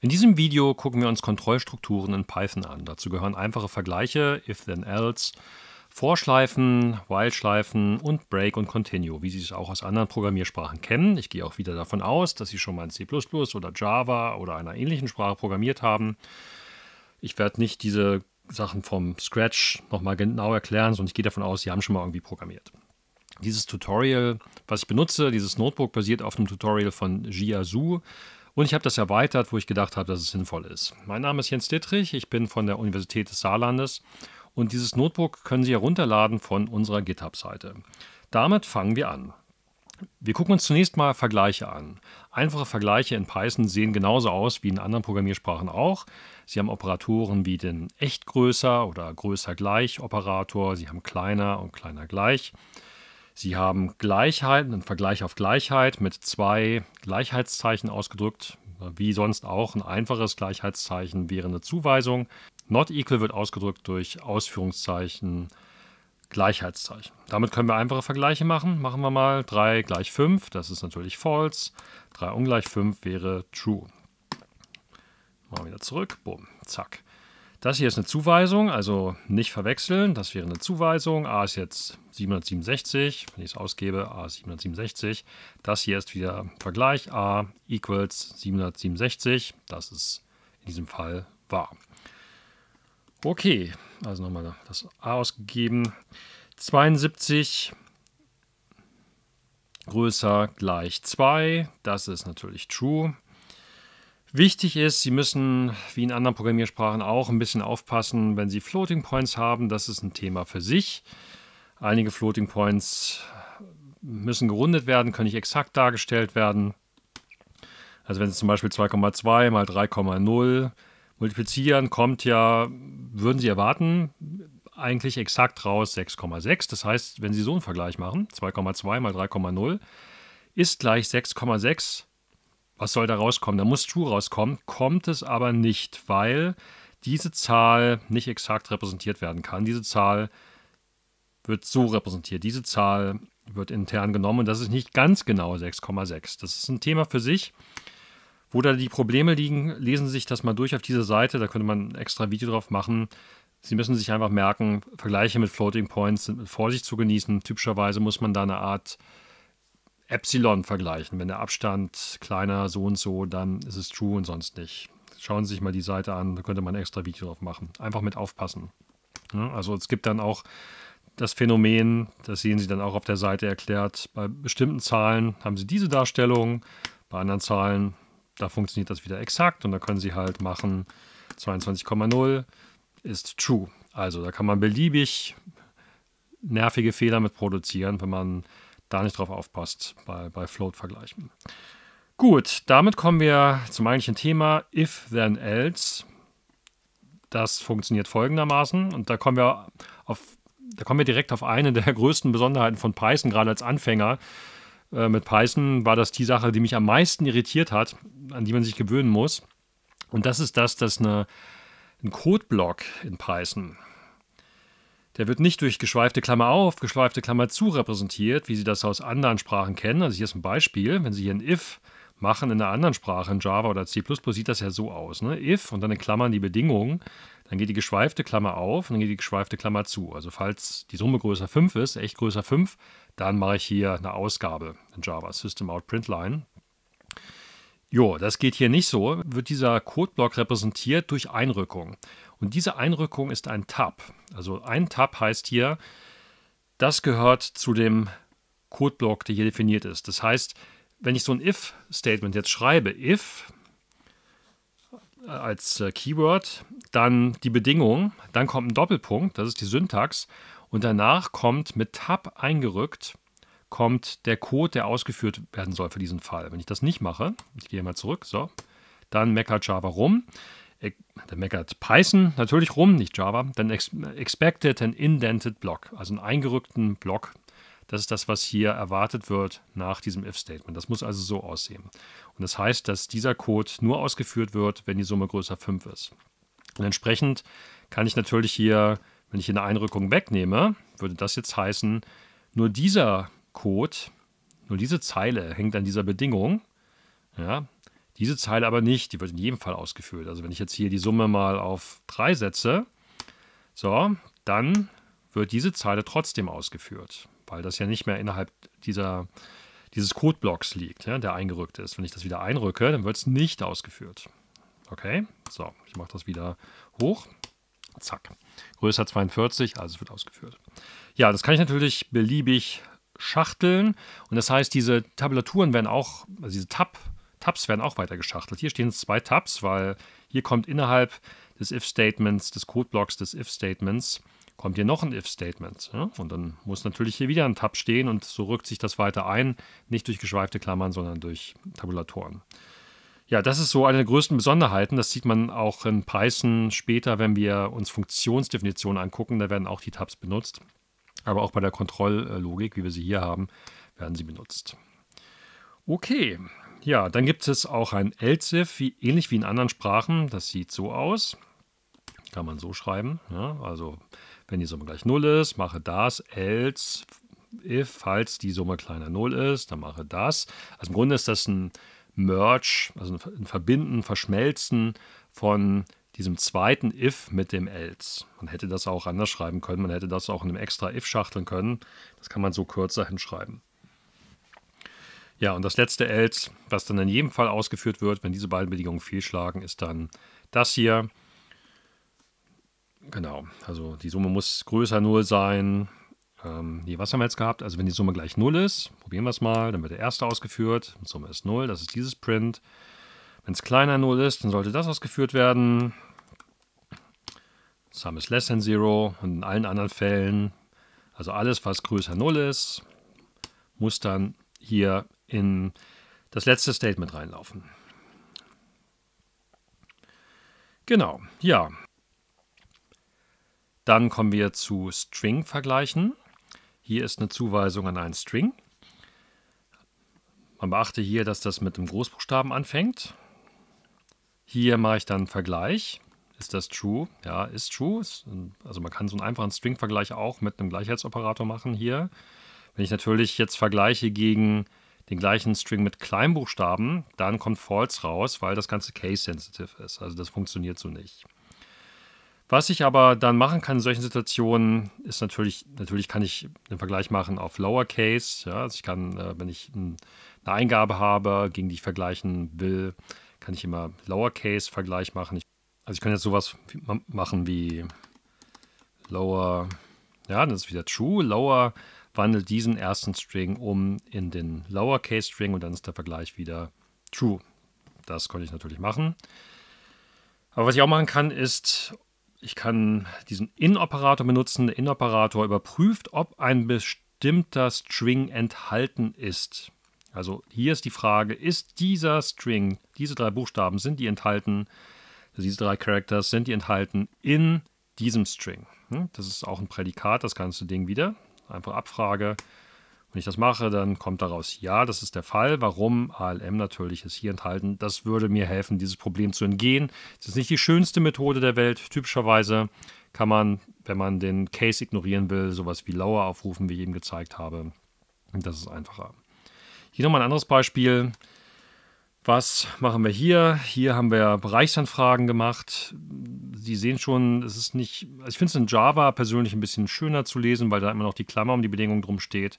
In diesem Video gucken wir uns Kontrollstrukturen in Python an. Dazu gehören einfache Vergleiche, if then else, Vorschleifen, While-Schleifen und Break und Continue, wie Sie es auch aus anderen Programmiersprachen kennen. Ich gehe auch wieder davon aus, dass Sie schon mal in C++ oder Java oder einer ähnlichen Sprache programmiert haben. Ich werde nicht diese Sachen vom Scratch nochmal genau erklären, sondern ich gehe davon aus, Sie haben schon mal irgendwie programmiert. Dieses Tutorial, was ich benutze, dieses Notebook basiert auf einem Tutorial von Jia Zhu. Und ich habe das erweitert, wo ich gedacht habe, dass es sinnvoll ist. Mein Name ist Jens Dittrich, ich bin von der Universität des Saarlandes und dieses Notebook können Sie herunterladen von unserer GitHub-Seite. Damit fangen wir an. Wir gucken uns zunächst mal Vergleiche an. Einfache Vergleiche in Python sehen genauso aus wie in anderen Programmiersprachen auch. Sie haben Operatoren wie den echt größer oder größer gleich Operator, sie haben kleiner und kleiner gleich. Sie haben Gleichheiten, einen Vergleich auf Gleichheit mit zwei Gleichheitszeichen ausgedrückt. Wie sonst auch, ein einfaches Gleichheitszeichen wäre eine Zuweisung. Not equal wird ausgedrückt durch Ausführungszeichen, Gleichheitszeichen. Damit können wir einfache Vergleiche machen. Machen wir mal 3 gleich 5, das ist natürlich false. 3 ungleich 5 wäre true. Mal wieder zurück, bumm, zack. Das hier ist eine Zuweisung, also nicht verwechseln. Das wäre eine Zuweisung. A ist jetzt 767, wenn ich es ausgebe, A ist 767. Das hier ist wieder Vergleich. A equals 767. Das ist in diesem Fall wahr. Okay, also nochmal das A ausgegeben. 72 größer gleich 2. Das ist natürlich true. Wichtig ist, Sie müssen, wie in anderen Programmiersprachen auch, ein bisschen aufpassen, wenn Sie Floating Points haben. Das ist ein Thema für sich. Einige Floating Points müssen gerundet werden, können nicht exakt dargestellt werden. Also wenn Sie zum Beispiel 2,2 mal 3,0 multiplizieren, kommt ja, würden Sie erwarten, eigentlich exakt raus 6,6. Das heißt, wenn Sie so einen Vergleich machen, 2,2 mal 3,0 ist gleich 6,6 was soll da rauskommen? Da muss True rauskommen, kommt es aber nicht, weil diese Zahl nicht exakt repräsentiert werden kann. Diese Zahl wird so repräsentiert. Diese Zahl wird intern genommen und das ist nicht ganz genau 6,6. Das ist ein Thema für sich. Wo da die Probleme liegen, lesen Sie sich das mal durch auf dieser Seite. Da könnte man ein extra Video drauf machen. Sie müssen sich einfach merken, Vergleiche mit Floating Points sind mit Vorsicht zu genießen. Typischerweise muss man da eine Art Epsilon vergleichen. Wenn der Abstand kleiner so und so, dann ist es true und sonst nicht. Schauen Sie sich mal die Seite an, da könnte man ein extra Video drauf machen. Einfach mit aufpassen. Also es gibt dann auch das Phänomen, das sehen Sie dann auch auf der Seite erklärt, bei bestimmten Zahlen haben Sie diese Darstellung, bei anderen Zahlen, da funktioniert das wieder exakt und da können Sie halt machen 22,0 ist true. Also da kann man beliebig nervige Fehler mit produzieren, wenn man da nicht drauf aufpasst bei, bei Float-Vergleichen. Gut, damit kommen wir zum eigentlichen Thema If, Then, Else. Das funktioniert folgendermaßen und da kommen wir, auf, da kommen wir direkt auf eine der größten Besonderheiten von Python, gerade als Anfänger. Äh, mit Python war das die Sache, die mich am meisten irritiert hat, an die man sich gewöhnen muss. Und das ist das, dass eine, ein Codeblock in Python der wird nicht durch geschweifte Klammer auf, geschweifte Klammer zu repräsentiert, wie Sie das aus anderen Sprachen kennen. Also hier ist ein Beispiel, wenn Sie hier ein if machen in einer anderen Sprache, in Java oder C++, sieht das ja so aus. Ne? If und dann in Klammern die Bedingungen, dann geht die geschweifte Klammer auf und dann geht die geschweifte Klammer zu. Also falls die Summe größer 5 ist, echt größer 5, dann mache ich hier eine Ausgabe in Java, System Out Print Line. Jo, das geht hier nicht so, wird dieser Codeblock repräsentiert durch Einrückung. Und diese Einrückung ist ein Tab. Also ein Tab heißt hier, das gehört zu dem Codeblock, der hier definiert ist. Das heißt, wenn ich so ein if-Statement jetzt schreibe, if äh, als äh, Keyword, dann die Bedingung, dann kommt ein Doppelpunkt, das ist die Syntax, und danach kommt mit Tab eingerückt, kommt der Code, der ausgeführt werden soll für diesen Fall. Wenn ich das nicht mache, ich gehe mal zurück, so, dann meckert Java rum da meckert Python natürlich rum, nicht Java, dann expected an indented block, also einen eingerückten Block. Das ist das, was hier erwartet wird nach diesem if-Statement. Das muss also so aussehen. Und das heißt, dass dieser Code nur ausgeführt wird, wenn die Summe größer 5 ist. Und entsprechend kann ich natürlich hier, wenn ich hier eine Einrückung wegnehme, würde das jetzt heißen, nur dieser Code, nur diese Zeile hängt an dieser Bedingung. Ja, diese Zeile aber nicht, die wird in jedem Fall ausgeführt. Also wenn ich jetzt hier die Summe mal auf 3 setze, so, dann wird diese Zeile trotzdem ausgeführt, weil das ja nicht mehr innerhalb dieser, dieses Codeblocks liegt, ja, der eingerückt ist. Wenn ich das wieder einrücke, dann wird es nicht ausgeführt. Okay, so, ich mache das wieder hoch. Zack. Größer 42, also es wird ausgeführt. Ja, das kann ich natürlich beliebig schachteln. Und das heißt, diese Tabulaturen werden auch, also diese Tab- tabulaturen Tabs werden auch weiter geschachtelt. Hier stehen zwei Tabs, weil hier kommt innerhalb des If-Statements, des Codeblocks des If-Statements, kommt hier noch ein If-Statement. Und dann muss natürlich hier wieder ein Tab stehen und so rückt sich das weiter ein, nicht durch geschweifte Klammern, sondern durch Tabulatoren. Ja, das ist so eine der größten Besonderheiten. Das sieht man auch in Python später, wenn wir uns Funktionsdefinitionen angucken. Da werden auch die Tabs benutzt. Aber auch bei der Kontrolllogik, wie wir sie hier haben, werden sie benutzt. Okay, ja, dann gibt es auch ein Else, wie, ähnlich wie in anderen Sprachen. Das sieht so aus. Kann man so schreiben. Ja? Ne? Also, wenn die Summe gleich 0 ist, mache das. Else, if, falls die Summe kleiner 0 ist, dann mache das. Also im Grunde ist das ein Merge, also ein Verbinden, Verschmelzen von diesem zweiten if mit dem else. Man hätte das auch anders schreiben können, man hätte das auch in einem extra if schachteln können. Das kann man so kürzer hinschreiben. Ja, und das letzte Else, was dann in jedem Fall ausgeführt wird, wenn diese beiden Bedingungen fehlschlagen, ist dann das hier. Genau, also die Summe muss größer 0 sein. Ähm, nee, was haben wir jetzt gehabt? Also wenn die Summe gleich 0 ist, probieren wir es mal, dann wird der erste ausgeführt. Die Summe ist 0, das ist dieses Print. Wenn es kleiner 0 ist, dann sollte das ausgeführt werden. Sum is less than 0 und in allen anderen Fällen, also alles, was größer 0 ist, muss dann hier in das letzte Statement reinlaufen. Genau, ja. Dann kommen wir zu String-Vergleichen. Hier ist eine Zuweisung an einen String. Man beachte hier, dass das mit einem Großbuchstaben anfängt. Hier mache ich dann einen Vergleich. Ist das true? Ja, ist true. Also man kann so einen einfachen String-Vergleich auch mit einem Gleichheitsoperator machen hier. Wenn ich natürlich jetzt vergleiche gegen den gleichen String mit Kleinbuchstaben, dann kommt false raus, weil das Ganze case-sensitive ist. Also das funktioniert so nicht. Was ich aber dann machen kann in solchen Situationen, ist natürlich, natürlich kann ich den Vergleich machen auf Lowercase. Ja, also ich kann, äh, wenn ich eine Eingabe habe, gegen die ich vergleichen will, kann ich immer Lowercase-Vergleich machen. also ich kann jetzt sowas machen wie Lower, ja, das ist wieder True, Lower wandelt diesen ersten String um in den Lowercase String und dann ist der Vergleich wieder true. Das konnte ich natürlich machen. Aber was ich auch machen kann, ist, ich kann diesen In-Operator benutzen. Der In-Operator überprüft, ob ein bestimmter String enthalten ist. Also hier ist die Frage, ist dieser String, diese drei Buchstaben, sind die enthalten, diese drei Characters, sind die enthalten in diesem String? Hm, das ist auch ein Prädikat, das ganze Ding wieder einfach abfrage. Wenn ich das mache, dann kommt daraus, ja, das ist der Fall. Warum? ALM natürlich ist hier enthalten. Das würde mir helfen, dieses Problem zu entgehen. Das ist nicht die schönste Methode der Welt. Typischerweise kann man, wenn man den Case ignorieren will, sowas wie Lower aufrufen, wie ich eben gezeigt habe. Das ist einfacher. Hier nochmal ein anderes Beispiel. Was machen wir hier? Hier haben wir Bereichsanfragen gemacht. Sie sehen schon, es ist nicht, also ich finde es in Java persönlich ein bisschen schöner zu lesen, weil da immer noch die Klammer um die Bedingungen drum steht.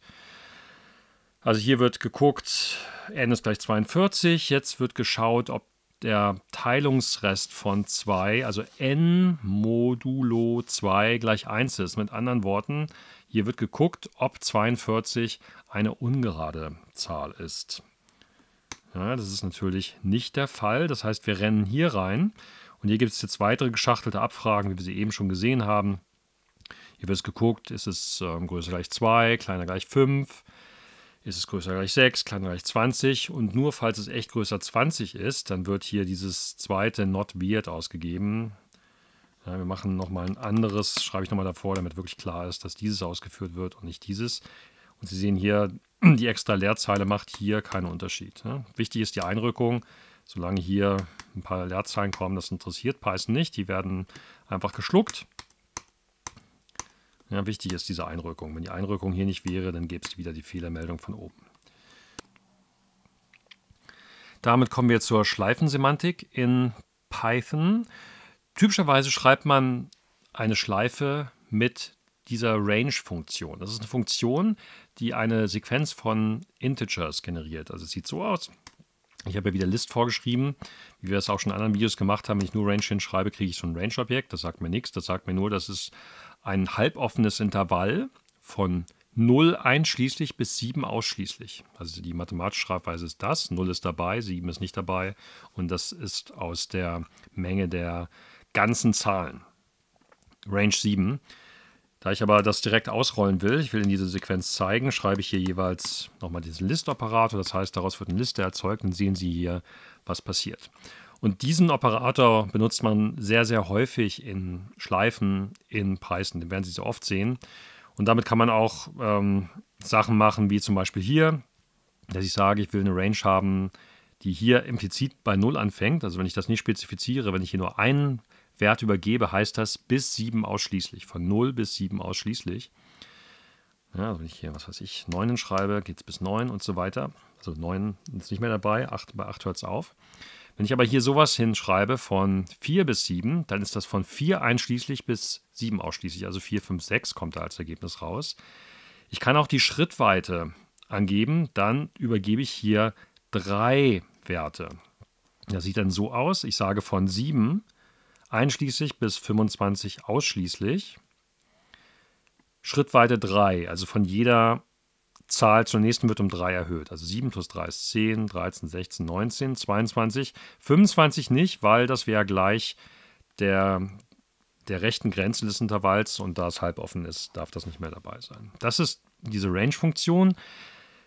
Also hier wird geguckt, n ist gleich 42. Jetzt wird geschaut, ob der Teilungsrest von 2, also n modulo 2 gleich 1 ist. Mit anderen Worten, hier wird geguckt, ob 42 eine ungerade Zahl ist. Ja, das ist natürlich nicht der Fall. Das heißt, wir rennen hier rein und hier gibt es jetzt weitere geschachtelte Abfragen, wie wir sie eben schon gesehen haben. Hier wird es geguckt, ist es ähm, größer gleich 2, kleiner gleich 5, ist es größer gleich 6, kleiner gleich 20 und nur falls es echt größer 20 ist, dann wird hier dieses zweite Not Weird ausgegeben. Ja, wir machen nochmal ein anderes, schreibe ich nochmal davor, damit wirklich klar ist, dass dieses ausgeführt wird und nicht dieses. Und Sie sehen hier, die extra Leerzeile macht hier keinen Unterschied. Ne? Wichtig ist die Einrückung. Solange hier ein paar Leerzeilen kommen, das interessiert Python nicht. Die werden einfach geschluckt. Ja, wichtig ist diese Einrückung. Wenn die Einrückung hier nicht wäre, dann gäbe es wieder die Fehlermeldung von oben. Damit kommen wir zur Schleifensemantik in Python. Typischerweise schreibt man eine Schleife mit dieser Range-Funktion. Das ist eine Funktion, die eine Sequenz von Integers generiert. Also es sieht so aus. Ich habe ja wieder List vorgeschrieben, wie wir es auch schon in anderen Videos gemacht haben. Wenn ich nur Range hinschreibe, kriege ich so ein Range-Objekt. Das sagt mir nichts. Das sagt mir nur, dass es ein halboffenes Intervall von 0 einschließlich bis 7 ausschließlich. Also die mathematische Schreibweise ist das. 0 ist dabei, 7 ist nicht dabei. Und das ist aus der Menge der ganzen Zahlen. Range 7. Da ich aber das direkt ausrollen will, ich will in diese Sequenz zeigen, schreibe ich hier jeweils nochmal diesen List-Operator. Das heißt, daraus wird eine Liste erzeugt und sehen Sie hier, was passiert. Und diesen Operator benutzt man sehr, sehr häufig in Schleifen, in Python. Den werden Sie so oft sehen. Und damit kann man auch ähm, Sachen machen, wie zum Beispiel hier, dass ich sage, ich will eine Range haben, die hier implizit bei 0 anfängt. Also wenn ich das nicht spezifiziere, wenn ich hier nur einen Wert übergebe, heißt das bis 7 ausschließlich, von 0 bis 7 ausschließlich. Ja, also wenn ich hier, was weiß ich, 9 schreibe, geht es bis 9 und so weiter. Also 9 ist nicht mehr dabei, 8, bei 8 hört es auf. Wenn ich aber hier sowas hinschreibe von 4 bis 7, dann ist das von 4 einschließlich bis 7 ausschließlich. Also 4, 5, 6 kommt da als Ergebnis raus. Ich kann auch die Schrittweite angeben. Dann übergebe ich hier drei Werte. Das sieht dann so aus. Ich sage von 7 einschließlich bis 25 ausschließlich. Schrittweite 3, also von jeder Zahl zur nächsten wird um 3 erhöht. Also 7 plus 3 ist 10, 13, 16, 19, 22, 25 nicht, weil das wäre gleich der, der rechten Grenze des Intervalls und da es halboffen ist, darf das nicht mehr dabei sein. Das ist diese Range-Funktion.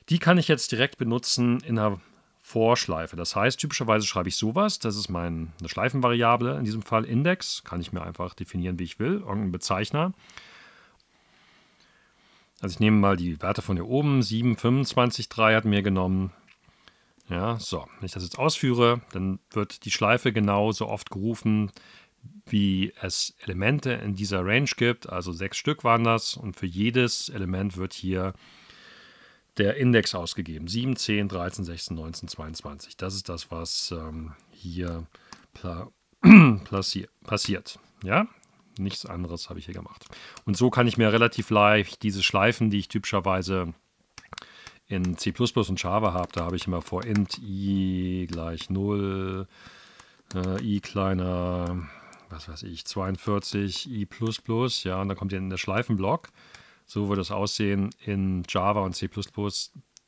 Die kann ich jetzt direkt benutzen in einer Vorschleife. Das heißt, typischerweise schreibe ich sowas, das ist eine Schleifenvariable, in diesem Fall Index, kann ich mir einfach definieren, wie ich will, irgendeinen Bezeichner. Also ich nehme mal die Werte von hier oben, 7, 25, 3 hat mir genommen. Ja, so, wenn ich das jetzt ausführe, dann wird die Schleife genauso oft gerufen, wie es Elemente in dieser Range gibt. Also sechs Stück waren das und für jedes Element wird hier der Index ausgegeben. 7, 10, 13, 16, 19, 22. Das ist das, was ähm, hier passiert. Ja, nichts anderes habe ich hier gemacht. Und so kann ich mir relativ leicht diese Schleifen, die ich typischerweise in C++ und Java habe, da habe ich immer vor int i gleich 0, äh, i kleiner, was weiß ich, 42, i++, ja, und dann kommt hier in der Schleifenblock so würde es aussehen in Java und C++.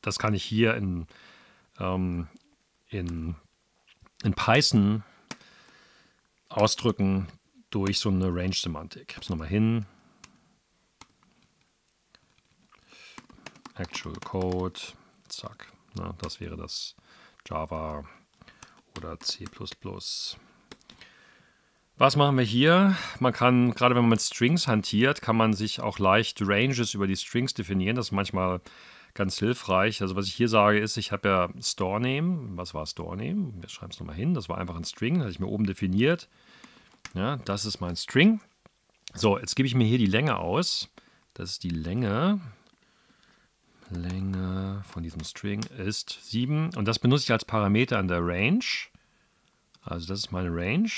Das kann ich hier in, ähm, in, in Python ausdrücken durch so eine Range-Semantik. Ich habe es nochmal hin. Actual Code. Zack. Na, das wäre das Java oder C++. Was machen wir hier? Man kann, gerade wenn man mit Strings hantiert, kann man sich auch leicht Ranges über die Strings definieren. Das ist manchmal ganz hilfreich. Also was ich hier sage ist, ich habe ja Store Name. Was war Store Name? Wir schreiben es nochmal hin. Das war einfach ein String, das ich mir oben definiert. Ja, das ist mein String. So, jetzt gebe ich mir hier die Länge aus. Das ist die Länge. Länge von diesem String ist 7. Und das benutze ich als Parameter an der Range. Also das ist meine Range.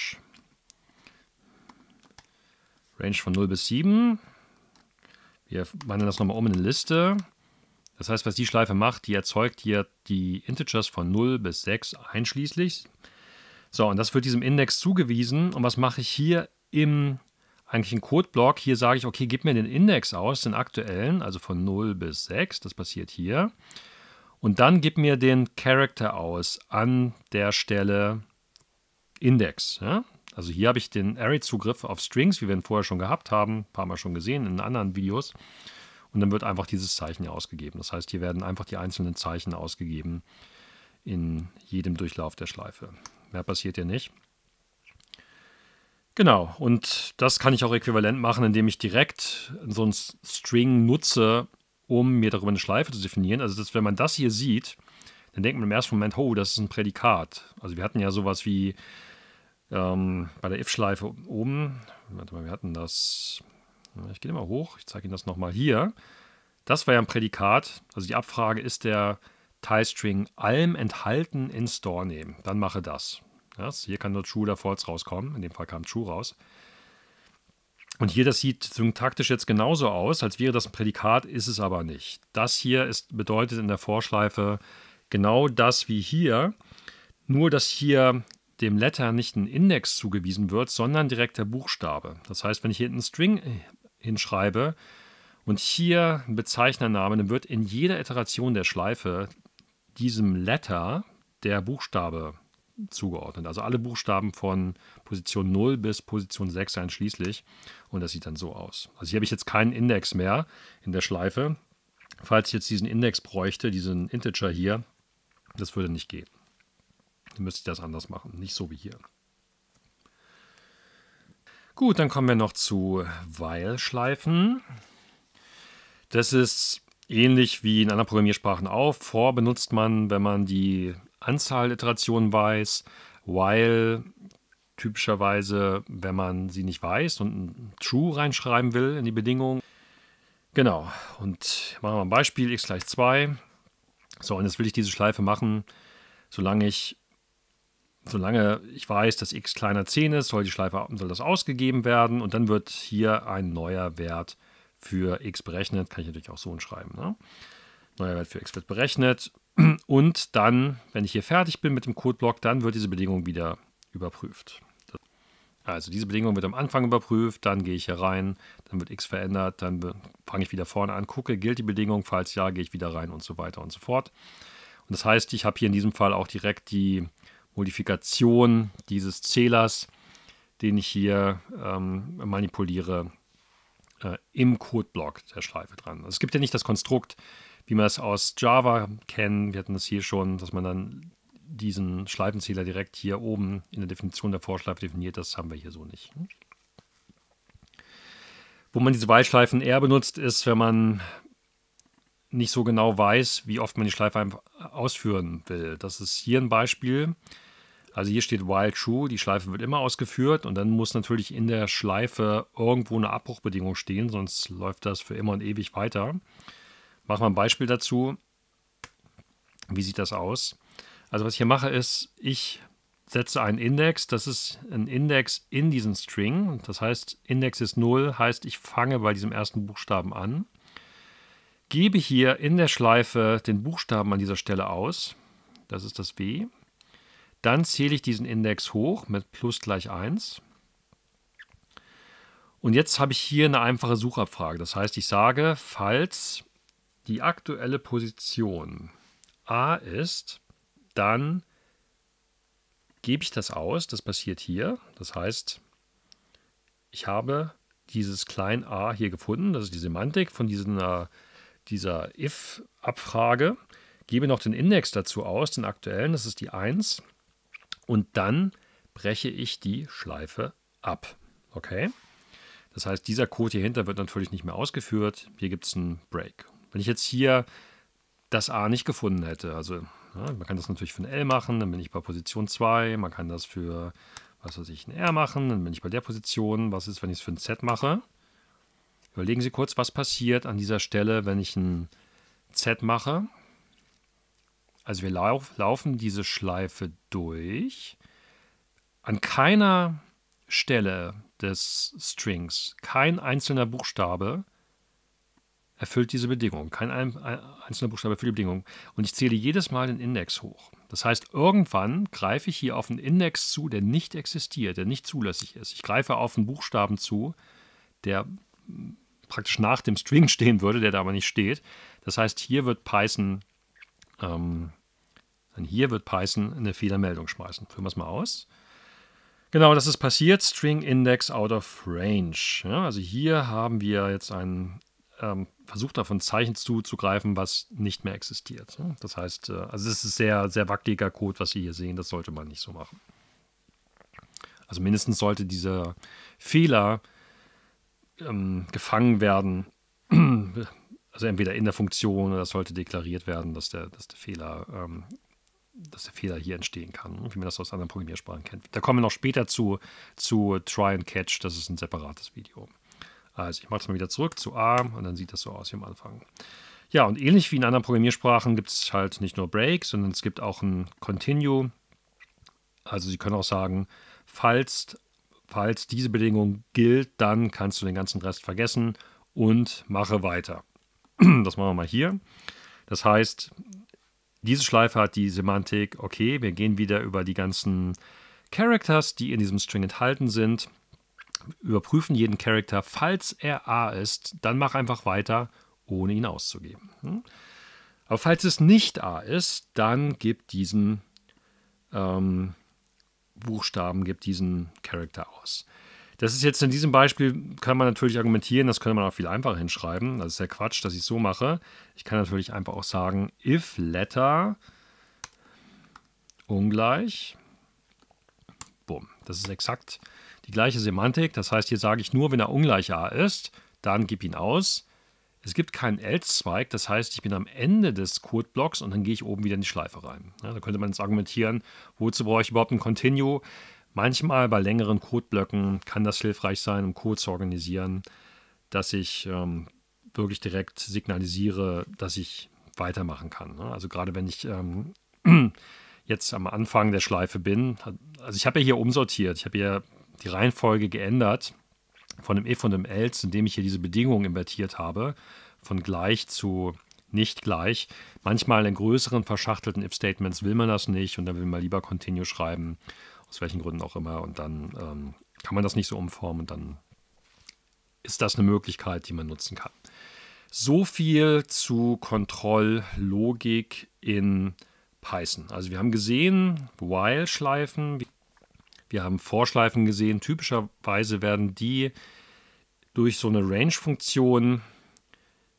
Range von 0 bis 7. Wir wandeln das nochmal um in eine Liste. Das heißt, was die Schleife macht, die erzeugt hier die Integers von 0 bis 6 einschließlich. So, und das wird diesem Index zugewiesen. Und was mache ich hier im eigentlichen Codeblock? Hier sage ich, okay, gib mir den Index aus, den aktuellen, also von 0 bis 6. Das passiert hier. Und dann gib mir den Character aus an der Stelle Index. Ja? Also hier habe ich den Array-Zugriff auf Strings, wie wir ihn vorher schon gehabt haben, ein paar Mal schon gesehen in anderen Videos. Und dann wird einfach dieses Zeichen hier ausgegeben. Das heißt, hier werden einfach die einzelnen Zeichen ausgegeben in jedem Durchlauf der Schleife. Mehr passiert hier nicht. Genau, und das kann ich auch äquivalent machen, indem ich direkt so einen String nutze, um mir darüber eine Schleife zu definieren. Also das, wenn man das hier sieht, dann denkt man im ersten Moment, oh, das ist ein Prädikat. Also wir hatten ja sowas wie ähm, bei der If-Schleife oben, warte mal, wir hatten das, ich gehe mal hoch, ich zeige Ihnen das nochmal hier. Das war ja ein Prädikat, also die Abfrage ist der Tie-String allem enthalten in Store nehmen, dann mache das. das hier kann nur True oder False rauskommen, in dem Fall kam True raus. Und hier, das sieht syntaktisch jetzt genauso aus, als wäre das ein Prädikat, ist es aber nicht. Das hier ist, bedeutet in der Vorschleife genau das wie hier, nur dass hier dem Letter nicht ein Index zugewiesen wird, sondern direkt der Buchstabe. Das heißt, wenn ich hier einen String äh, hinschreibe und hier einen Bezeichnernamen, dann wird in jeder Iteration der Schleife diesem Letter der Buchstabe zugeordnet. Also alle Buchstaben von Position 0 bis Position 6 einschließlich. Und das sieht dann so aus. Also hier habe ich jetzt keinen Index mehr in der Schleife. Falls ich jetzt diesen Index bräuchte, diesen Integer hier, das würde nicht gehen dann müsste ich das anders machen. Nicht so wie hier. Gut, dann kommen wir noch zu While-Schleifen. Das ist ähnlich wie in anderen Programmiersprachen auch. For benutzt man, wenn man die Anzahl Iterationen weiß. While typischerweise, wenn man sie nicht weiß und ein True reinschreiben will in die Bedingung. Genau, und machen wir mal ein Beispiel, x gleich 2. So, und jetzt will ich diese Schleife machen, solange ich solange ich weiß, dass x kleiner 10 ist, soll die Schleife soll das ausgegeben werden und dann wird hier ein neuer Wert für x berechnet. Kann ich natürlich auch so hinschreiben. Ne? Neuer Wert für x wird berechnet. Und dann, wenn ich hier fertig bin mit dem Codeblock, dann wird diese Bedingung wieder überprüft. Also diese Bedingung wird am Anfang überprüft, dann gehe ich hier rein, dann wird x verändert, dann fange ich wieder vorne an, gucke, gilt die Bedingung, falls ja, gehe ich wieder rein und so weiter und so fort. Und das heißt, ich habe hier in diesem Fall auch direkt die Modifikation dieses Zählers, den ich hier ähm, manipuliere, äh, im Codeblock der Schleife dran. Also es gibt ja nicht das Konstrukt, wie man es aus Java kennt. Wir hatten das hier schon, dass man dann diesen Schleifenzähler direkt hier oben in der Definition der Vorschleife definiert. Das haben wir hier so nicht. Wo man diese Weitschleifen eher benutzt, ist, wenn man nicht so genau weiß, wie oft man die Schleife ausführen will. Das ist hier ein Beispiel. Also hier steht while true, die Schleife wird immer ausgeführt und dann muss natürlich in der Schleife irgendwo eine Abbruchbedingung stehen, sonst läuft das für immer und ewig weiter. Machen wir ein Beispiel dazu. Wie sieht das aus? Also was ich hier mache ist, ich setze einen Index, das ist ein Index in diesen String. Das heißt, Index ist 0, heißt ich fange bei diesem ersten Buchstaben an. Gebe hier in der Schleife den Buchstaben an dieser Stelle aus. Das ist das W. Dann zähle ich diesen Index hoch mit plus gleich 1. Und jetzt habe ich hier eine einfache Suchabfrage. Das heißt, ich sage, falls die aktuelle Position A ist, dann gebe ich das aus. Das passiert hier. Das heißt, ich habe dieses klein a hier gefunden. Das ist die Semantik von diesen, dieser if-Abfrage. Gebe noch den Index dazu aus, den aktuellen. Das ist die 1 und dann breche ich die Schleife ab. Okay? Das heißt, dieser Code hier hinter wird natürlich nicht mehr ausgeführt. Hier gibt es einen Break. Wenn ich jetzt hier das A nicht gefunden hätte, also ja, man kann das natürlich für ein L machen, dann bin ich bei Position 2, man kann das für, was weiß ich, ein R machen, dann bin ich bei der Position. Was ist, wenn ich es für ein Z mache? Überlegen Sie kurz, was passiert an dieser Stelle, wenn ich ein Z mache. Also wir lauf, laufen diese Schleife durch. An keiner Stelle des Strings, kein einzelner Buchstabe erfüllt diese Bedingung. Kein ein, ein einzelner Buchstabe erfüllt die Bedingung. Und ich zähle jedes Mal den Index hoch. Das heißt, irgendwann greife ich hier auf einen Index zu, der nicht existiert, der nicht zulässig ist. Ich greife auf einen Buchstaben zu, der praktisch nach dem String stehen würde, der da aber nicht steht. Das heißt, hier wird Python ähm, dann hier wird Python eine Fehlermeldung schmeißen. Führen wir es mal aus. Genau, das ist passiert. String Index out of range. Ja, also hier haben wir jetzt einen ähm, Versuch davon, Zeichen zuzugreifen, was nicht mehr existiert. Ja, das heißt, äh, also es ist sehr, sehr wackeliger Code, was Sie hier sehen. Das sollte man nicht so machen. Also mindestens sollte dieser Fehler ähm, gefangen werden also entweder in der Funktion oder es sollte deklariert werden, dass der, dass der Fehler, ähm, dass der Fehler hier entstehen kann, ne? wie man das aus anderen Programmiersprachen kennt. Da kommen wir noch später zu, zu Try and Catch, das ist ein separates Video. Also ich mache es mal wieder zurück zu A und dann sieht das so aus wie am Anfang. Ja, und ähnlich wie in anderen Programmiersprachen gibt es halt nicht nur Break, sondern es gibt auch ein Continue. Also Sie können auch sagen, falls, falls diese Bedingung gilt, dann kannst du den ganzen Rest vergessen und mache weiter. Das machen wir mal hier. Das heißt, diese Schleife hat die Semantik, okay, wir gehen wieder über die ganzen Characters, die in diesem String enthalten sind, überprüfen jeden Character, falls er A ist, dann mach einfach weiter, ohne ihn auszugeben. Hm? Aber falls es nicht A ist, dann gib diesen ähm, Buchstaben, gib diesen Character aus. Das ist jetzt in diesem Beispiel, kann man natürlich argumentieren, das könnte man auch viel einfacher hinschreiben. Das ist ja Quatsch, dass ich es so mache. Ich kann natürlich einfach auch sagen, if letter ungleich, bumm. Das ist exakt die gleiche Semantik. Das heißt, hier sage ich nur, wenn er ungleich a ist, dann gib ihn aus. Es gibt keinen else-Zweig, das heißt, ich bin am Ende des Code-Blocks und dann gehe ich oben wieder in die Schleife rein. Ja, da könnte man jetzt argumentieren, wozu brauche ich überhaupt ein Continue? Manchmal bei längeren Codeblöcken kann das hilfreich sein, um Code zu organisieren, dass ich ähm, wirklich direkt signalisiere, dass ich weitermachen kann. Ne? Also gerade wenn ich ähm, jetzt am Anfang der Schleife bin, also ich habe ja hier umsortiert, ich habe ja die Reihenfolge geändert von dem if e, und dem else, indem ich hier diese Bedingungen invertiert habe, von gleich zu nicht gleich. Manchmal in größeren verschachtelten if-Statements will man das nicht und dann will man lieber continue schreiben aus welchen Gründen auch immer. Und dann ähm, kann man das nicht so umformen und dann ist das eine Möglichkeit, die man nutzen kann. So viel zu Kontrolllogik in Python. Also wir haben gesehen, While-Schleifen, wir haben Vorschleifen gesehen. Typischerweise werden die durch so eine Range-Funktion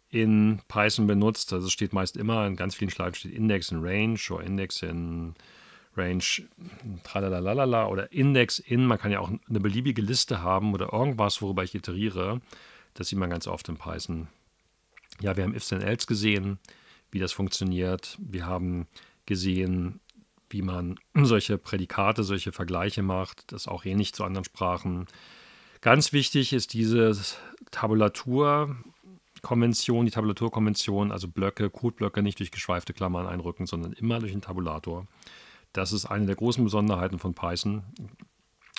in Python benutzt. Also es steht meist immer in ganz vielen Schleifen steht Index in Range oder Index in Range tralalalala oder Index in. Man kann ja auch eine beliebige Liste haben oder irgendwas, worüber ich iteriere. Das sieht man ganz oft in Python. Ja, wir haben Ifs and Else gesehen, wie das funktioniert. Wir haben gesehen, wie man solche Prädikate, solche Vergleiche macht. Das auch ähnlich zu anderen Sprachen. Ganz wichtig ist diese Tabulaturkonvention, die Tabulaturkonvention, also Blöcke, Codeblöcke nicht durch geschweifte Klammern einrücken, sondern immer durch einen Tabulator. Das ist eine der großen Besonderheiten von Python,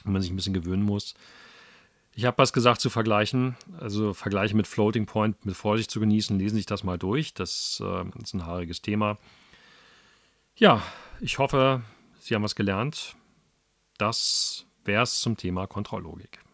wenn man sich ein bisschen gewöhnen muss. Ich habe was gesagt zu vergleichen. Also Vergleiche mit Floating Point mit Vorsicht zu genießen. Lesen Sie sich das mal durch. Das äh, ist ein haariges Thema. Ja, ich hoffe, Sie haben was gelernt. Das wäre es zum Thema Kontrolllogik.